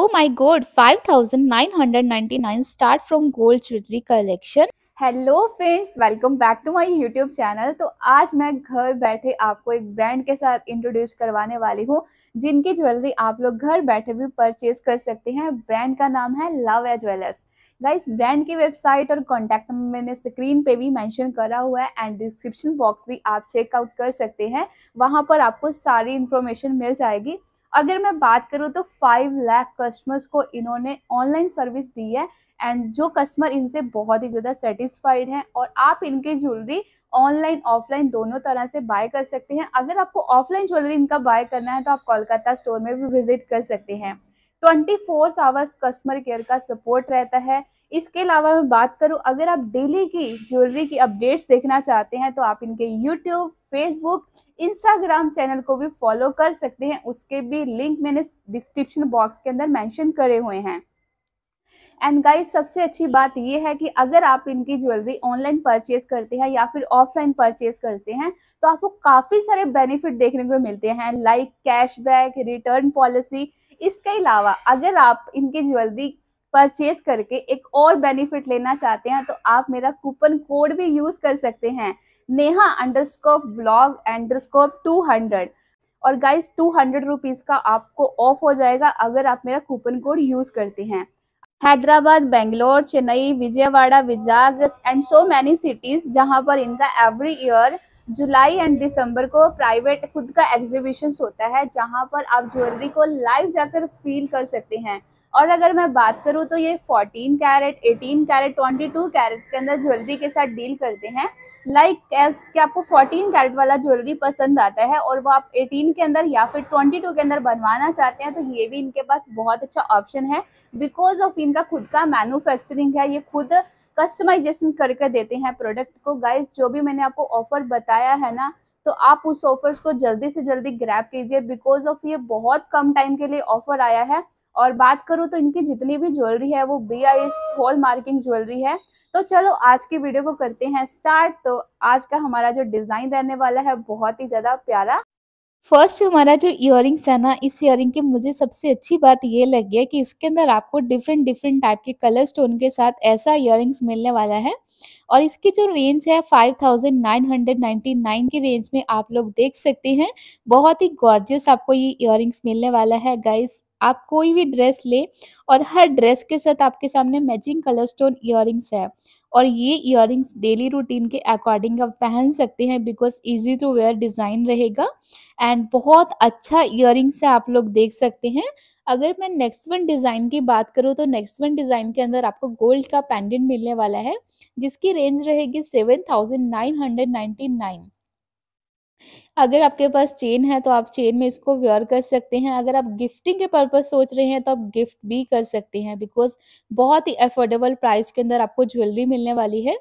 Oh my god, 5999 start from gold jewelry collection. Hello friends welcome back to my YouTube channel तो आज मैं घर बैठे आपको एक ब्रांड के साथ इंट्रोड्यूस करवाने वाली हूँ जिनकी ज्वेलरी आप लोग घर बैठे भी परचेज कर सकते हैं ब्रांड का नाम है love A jewellers guys brand की वेबसाइट और कॉन्टैक्ट नंबर मैंने स्क्रीन पे भी मेंशन करा हुआ है एंड डिस्क्रिप्शन बॉक्स भी आप चेकआउट कर सकते हैं वहाँ पर आपको सारी इन्फॉर्मेशन मिल जाएगी अगर मैं बात करूँ तो फाइव लाख कस्टमर्स को इन्होंने ऑनलाइन सर्विस दी है एंड जो कस्टमर इनसे बहुत ही ज़्यादा सेटिस्फाइड हैं और आप इनकी ज्वेलरी ऑनलाइन ऑफलाइन दोनों तरह से बाय कर सकते हैं अगर आपको ऑफलाइन ज्वेलरी इनका बाय करना है तो आप कोलकाता स्टोर में भी विजिट कर सकते हैं twenty four hours customer care का सपोर्ट रहता है इसके अलावा मैं बात करूँ अगर आप डेली की ज्वेलरी की अपडेट्स देखना चाहते हैं तो आप इनके यूट्यूब फेसबुक इंस्टाग्राम चैनल को भी फॉलो कर सकते हैं उसके भी लिंक मैंने डिस्क्रिप्शन बॉक्स के अंदर मैंशन करे हुए हैं एंड गाइस सबसे अच्छी बात यह है कि अगर आप इनकी ज्वेलरी ऑनलाइन परचेज करते हैं या फिर ऑफलाइन परचेज करते हैं तो आपको काफ़ी सारे बेनिफिट देखने को मिलते हैं लाइक कैशबैक रिटर्न पॉलिसी इसके अलावा अगर आप इनकी ज्वेलरी परचेज करके एक और बेनिफिट लेना चाहते हैं तो आप मेरा कूपन कोड भी यूज़ कर सकते हैं Neha underscore vlog underscore two hundred और गाइस टू हंड्रेड रुपीज़ का आपको ऑफ हो जाएगा अगर आप मेरा कूपन कोड यूज़ करते हैं Hyderabad Bangalore Chennai Vijayawada Vizag and so many cities जहां पर इनका every year July and December को प्राइवेट खुद का एग्जीबिशंस होता है जहाँ पर आप ज्वेलरी को लाइव जाकर फील कर सकते हैं और अगर मैं बात करूँ तो ये 14 कैरेट 18 कैरेट 22 कैरेट के अंदर ज्वेलरी के साथ डील करते हैं लाइक एज कि आपको 14 कैरेट वाला ज्वेलरी पसंद आता है और वो आप 18 के अंदर या फिर 22 के अंदर बनवाना चाहते हैं तो ये भी इनके पास बहुत अच्छा ऑप्शन है बिकॉज ऑफ इनका खुद का मैन्युफैक्चरिंग है ये खुद कस्टमाइजेशन करके देते हैं प्रोडक्ट को गाइस जो भी मैंने आपको ऑफर बताया है ना तो आप उस ऑफर्स को जल्दी से जल्दी ग्रैप कीजिए बिकॉज ऑफ ये बहुत कम टाइम के लिए ऑफर आया है और बात करूँ तो इनकी जितनी भी ज्वेलरी है वो B I S hallmarking jewellery है तो चलो आज की वीडियो को करते हैं स्टार्ट तो आज का हमारा जो डिज़ाइन रहने वाला है बहुत ही ज़्यादा प्यारा फर्स्ट हमारा जो इयर है ना इस इयर की मुझे सबसे अच्छी बात ये लगी है कि इसके अंदर आपको डिफरेंट डिफरेंट टाइप के कलर स्टोन के साथ ऐसा इयर मिलने वाला है और इसकी जो रेंज है 5999 की रेंज में आप लोग देख सकते हैं बहुत ही गॉर्जियस आपको ये इयर मिलने वाला है गाइस आप कोई भी ड्रेस ले और हर ड्रेस के साथ आपके सामने मैचिंग कलर स्टोन ईयरिंग्स है और ये ईयरिंग्स डेली रूटीन के अकॉर्डिंग आप पहन सकते हैं because easy to wear design रहेगा एंड बहुत अच्छा ईयरिंग्स है आप लोग देख सकते हैं अगर मैं नेक्स्ट वन डिज़ाइन की बात करूँ तो नेक्स्ट वन डिज़ाइन के अंदर आपको गोल्ड का पेंडेंट मिलने वाला है जिसकी रेंज रहेगी सेवन अगर आपके पास चेन है तो आप चेन में इसको व्यर कर सकते हैं अगर आप गिफ्टिंग के पर्पज सोच रहे हैं तो आप गिफ्ट भी कर सकते हैं बिकॉज बहुत ही अफोर्डेबल प्राइस के अंदर आपको ज्वेलरी मिलने वाली है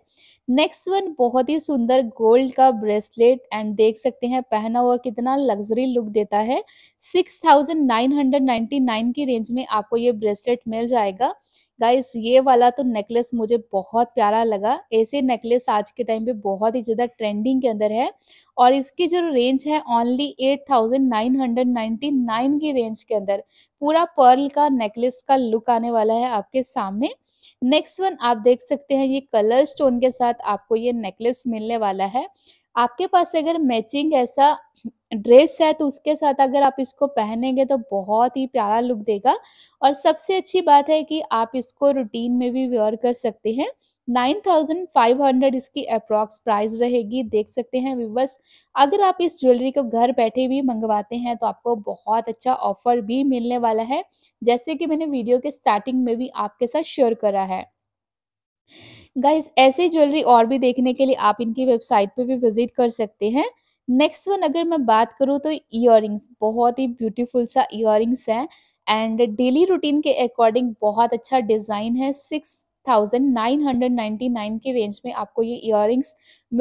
नेक्स्ट वन बहुत ही सुंदर गोल्ड का ब्रेसलेट एंड देख सकते हैं पहना हुआ कितना लग्जरी लुक देता है six thousand nine hundred nine की रेंज में आपको ये ब्रेसलेट मिल जाएगा गाइस ये वाला तो नेकलेस मुझे बहुत प्यारा लगा ऐसे नेकलेस आज के टाइम पे बहुत ही ज़्यादा ट्रेंडिंग के अंदर है और इसकी जो रेंज है only eight thousand nine hundred ninety nine की रेंज के अंदर पूरा पर्ल का नेकलेस का लुक आने वाला है आपके सामने नेक्स्ट वन आप देख सकते हैं ये कलर स्टोन के साथ आपको ये नेकलेस मिलने वाला है आपके पास अगर मैचिंग ऐसा ड्रेस है तो उसके साथ अगर आप इसको पहनेंगे तो बहुत ही प्यारा लुक देगा और सबसे अच्छी बात है कि आप इसको रूटीन में भी वेयर कर सकते हैं 9,500 इसकी अप्रॉक्स प्राइस रहेगी देख सकते हैं व्यूवर्स अगर आप इस ज्वेलरी को घर बैठे भी मंगवाते हैं तो आपको बहुत अच्छा ऑफर भी मिलने वाला है जैसे कि मैंने वीडियो के स्टार्टिंग में भी आपके साथ शेयर करा है गाइस ऐसी ज्वेलरी और भी देखने के लिए आप इनकी वेबसाइट पे भी विजिट कर सकते हैं नेक्स्ट वन अगर मैं बात करूँ तो इयर बहुत ही ब्यूटीफुल सा इयर है एंड डेली रूटीन के अकॉर्डिंग बहुत अच्छा डिज़ाइन है six thousand nine hundred ninety nine के रेंज में आपको ये इयर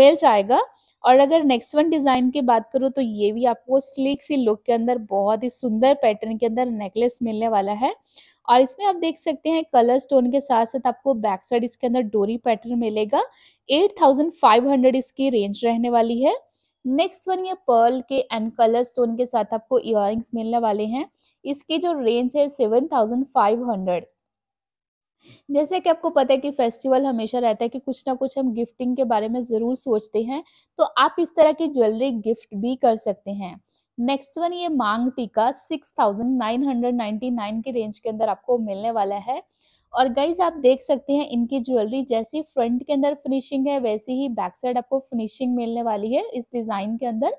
मिल जाएगा और अगर नेक्स्ट वन डिज़ाइन की बात करूँ तो ये भी आपको स्लीक सी लुक के अंदर बहुत ही सुंदर पैटर्न के अंदर नेकलेस मिलने वाला है और इसमें आप देख सकते हैं कलर स्टोन के साथ साथ आपको बैक साइड इसके अंदर डोरी पैटर्न मिलेगा 8500 इसकी रेंज रहने वाली है नेक्स्ट वन ये पर्ल के एंड कलर स्टोन के साथ आपको इयर मिलने वाले हैं इसकी जो रेंज है सेवन हंड्रेड जैसे कि आपको पता है कि फेस्टिवल हमेशा रहता है कि कुछ ना कुछ हम गिफ्टिंग के बारे में ज़रूर सोचते हैं तो आप इस तरह की ज्वेलरी गिफ्ट भी कर सकते हैं नेक्स्ट वन ये मांग टीका नाइन के रेंज के अंदर आपको मिलने वाला है और गाइज आप देख सकते हैं इनकी ज्वेलरी जैसी फ्रंट के अंदर फिनिशिंग है वैसी ही बैक साइड आपको फिनिशिंग मिलने वाली है इस डिज़ाइन के अंदर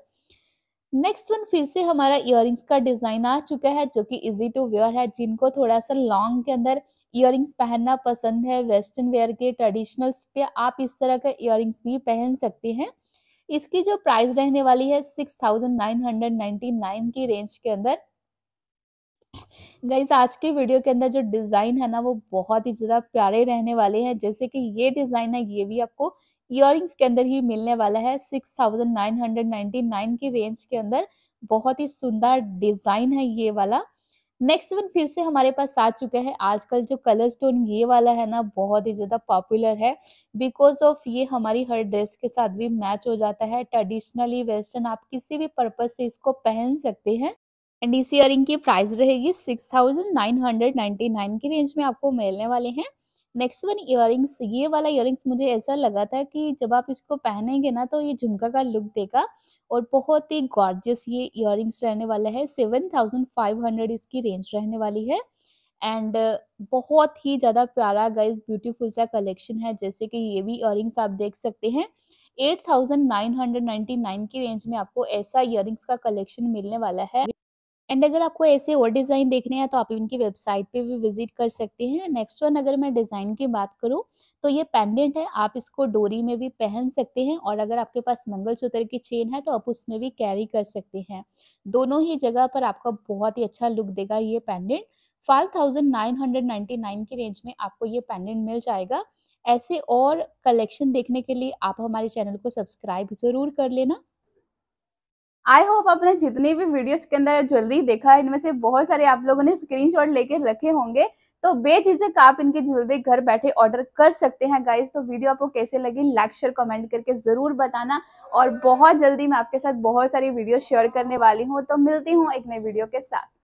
नेक्स्ट वन फिर से हमारा इयर का डिज़ाइन आ चुका है जो कि इजी टू वेयर है जिनको थोड़ा सा लॉन्ग के अंदर इयर पहनना पसंद है वेस्टर्न वेयर के ट्रेडिशनल्स पे आप इस तरह के इयर भी पहन सकते हैं इसकी जो प्राइस रहने वाली है six thousand nine hundred ninety nine की रेंज के अंदर गाइज आज के वीडियो के अंदर जो डिजाइन है ना वो बहुत ही ज्यादा प्यारे रहने वाले हैं जैसे कि ये डिजाइन है ये भी आपको इयर के अंदर ही मिलने वाला है six thousand nine hundred ninety nine की रेंज के अंदर बहुत ही सुंदर डिजाइन है ये वाला नेक्स्ट वन फिर से हमारे पास आ चुका है आजकल जो कलर स्टोन ये वाला है ना बहुत ही ज़्यादा पॉपुलर है बिकॉज ऑफ ये हमारी हर ड्रेस के साथ भी मैच हो जाता है ट्रेडिशनली वेस्टर्न आप किसी भी पर्पज से इसको पहन सकते हैं एंड इसी की प्राइस रहेगी six thousand nine hundred ninety nine की रेंज में आपको मिलने वाले हैं नेक्स्ट वन इयरिंग्स ये वाला इयरिंग्स मुझे ऐसा लगा था कि जब आप इसको पहनेंगे ना तो ये झुमका का लुक देगा और बहुत ही गॉर्जियस ये इयरिंग्स रहने वाला है सेवन थाउजेंड फाइव हंड्रेड इसकी रेंज रहने वाली है एंड बहुत ही ज़्यादा प्यारा गाइज ब्यूटीफुल सा कलेक्शन है जैसे कि ये भी इयरिंग्स आप देख सकते हैं नाइन की रेंज में आपको ऐसा इयरिंग्स का कलेक्शन मिलने वाला है एंड अगर आपको ऐसे और डिज़ाइन देखने हैं तो आप इनकी वेबसाइट पे भी विजिट कर सकते हैं नेक्स्ट वन अगर मैं डिज़ाइन की बात करूँ तो ये पेंडेंट है आप इसको डोरी में भी पहन सकते हैं और अगर आपके पास मंगलसूत्र की चेन है तो आप उसमें भी कैरी कर सकते हैं दोनों ही जगह पर आपका बहुत ही अच्छा लुक देगा ये पेंडेंट फाइव की रेंज में आपको ये पेंडेंट मिल जाएगा ऐसे और कलेक्शन देखने के लिए आप हमारे चैनल को सब्सक्राइब ज़रूर कर लेना आई होप आपने जितनी भी वीडियोस के अंदर ज्वेलरी देखा इनमें से बहुत सारे आप लोगों ने स्क्रीनशॉट लेके रखे होंगे तो बेझिझक आप इनकी ज्वेलरी घर बैठे ऑर्डर कर सकते हैं गाइज तो वीडियो आपको कैसे लगी लाइक शेयर कमेंट करके ज़रूर बताना और बहुत जल्दी मैं आपके साथ बहुत सारी वीडियो शेयर करने वाली हूँ तो मिलती हूँ एक नई वीडियो के साथ